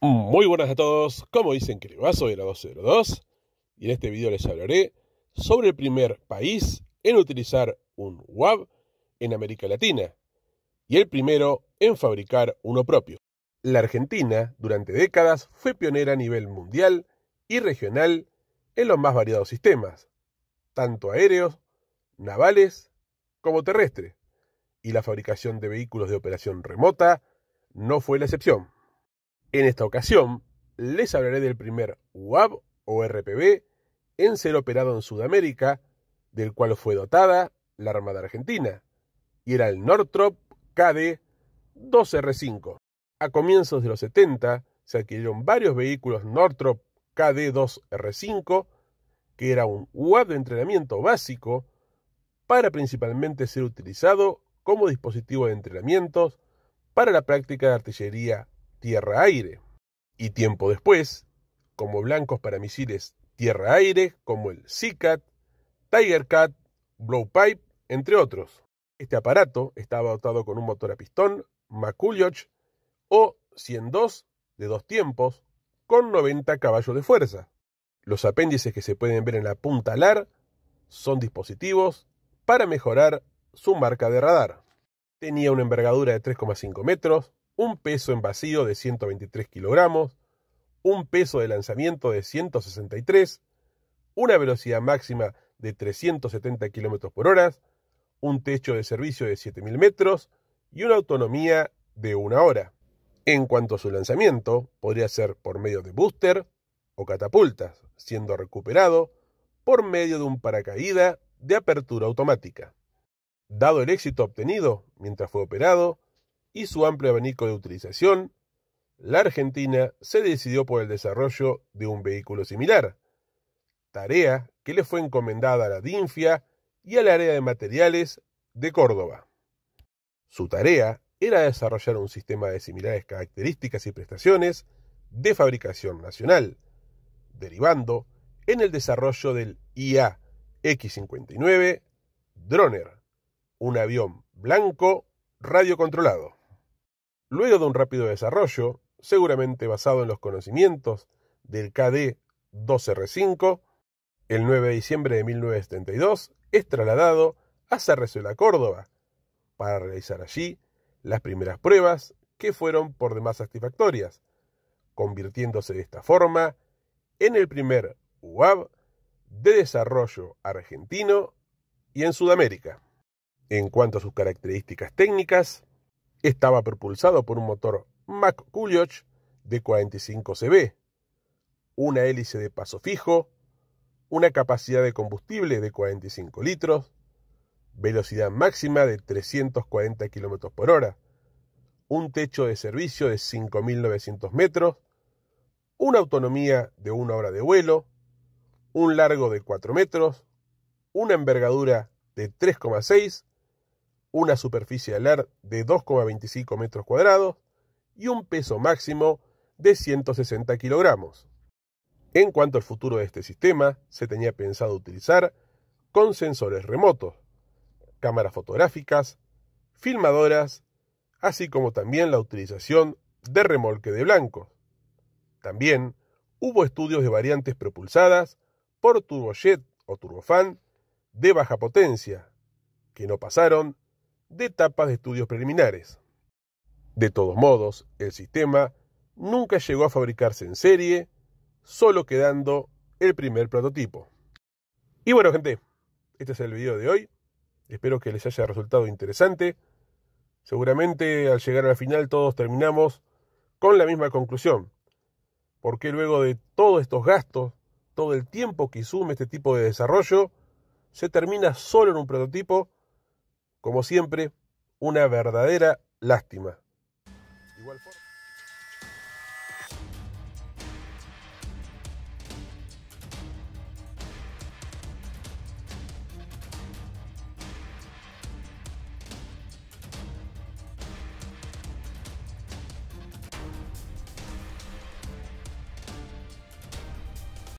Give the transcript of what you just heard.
Muy buenas a todos, como dicen que soy la 202 y en este video les hablaré sobre el primer país en utilizar un WAB en América Latina y el primero en fabricar uno propio. La Argentina durante décadas fue pionera a nivel mundial y regional en los más variados sistemas, tanto aéreos, navales como terrestres, y la fabricación de vehículos de operación remota no fue la excepción. En esta ocasión les hablaré del primer UAB o RPB en ser operado en Sudamérica, del cual fue dotada la Armada Argentina, y era el Northrop KD-2R5. A comienzos de los 70 se adquirieron varios vehículos Northrop KD-2R5, que era un UAB de entrenamiento básico para principalmente ser utilizado como dispositivo de entrenamientos para la práctica de artillería tierra-aire, y tiempo después, como blancos para misiles tierra-aire, como el Tiger Cat, Blowpipe, entre otros. Este aparato estaba dotado con un motor a pistón Makulioch O-102 de dos tiempos con 90 caballos de fuerza. Los apéndices que se pueden ver en la punta alar son dispositivos para mejorar su marca de radar. Tenía una envergadura de 3,5 metros, un peso en vacío de 123 kilogramos, un peso de lanzamiento de 163, una velocidad máxima de 370 km por hora, un techo de servicio de 7.000 metros y una autonomía de una hora. En cuanto a su lanzamiento, podría ser por medio de booster o catapultas, siendo recuperado por medio de un paracaída de apertura automática. Dado el éxito obtenido mientras fue operado, y su amplio abanico de utilización, la Argentina se decidió por el desarrollo de un vehículo similar, tarea que le fue encomendada a la DINFIA y al área de materiales de Córdoba. Su tarea era desarrollar un sistema de similares características y prestaciones de fabricación nacional, derivando en el desarrollo del IA X-59 Droner, un avión blanco radiocontrolado. Luego de un rápido desarrollo, seguramente basado en los conocimientos del KD 12R5, el 9 de diciembre de 1972 es trasladado a Cerrezuela, Córdoba, para realizar allí las primeras pruebas que fueron por demás satisfactorias, convirtiéndose de esta forma en el primer UAB de desarrollo argentino y en Sudamérica. En cuanto a sus características técnicas, estaba propulsado por un motor MacCulloch de 45 cb, una hélice de paso fijo, una capacidad de combustible de 45 litros, velocidad máxima de 340 km por hora, un techo de servicio de 5.900 metros, una autonomía de una hora de vuelo, un largo de 4 metros, una envergadura de 3,6 una superficie alar de 2,25 metros cuadrados y un peso máximo de 160 kilogramos. En cuanto al futuro de este sistema, se tenía pensado utilizar con sensores remotos, cámaras fotográficas, filmadoras, así como también la utilización de remolque de blancos. También hubo estudios de variantes propulsadas por turbojet o turbofan de baja potencia, que no pasaron de etapas de estudios preliminares. De todos modos, el sistema nunca llegó a fabricarse en serie, solo quedando el primer prototipo. Y bueno, gente, este es el video de hoy. Espero que les haya resultado interesante. Seguramente al llegar al final todos terminamos con la misma conclusión. Porque luego de todos estos gastos, todo el tiempo que sume este tipo de desarrollo, se termina solo en un prototipo como siempre, una verdadera lástima.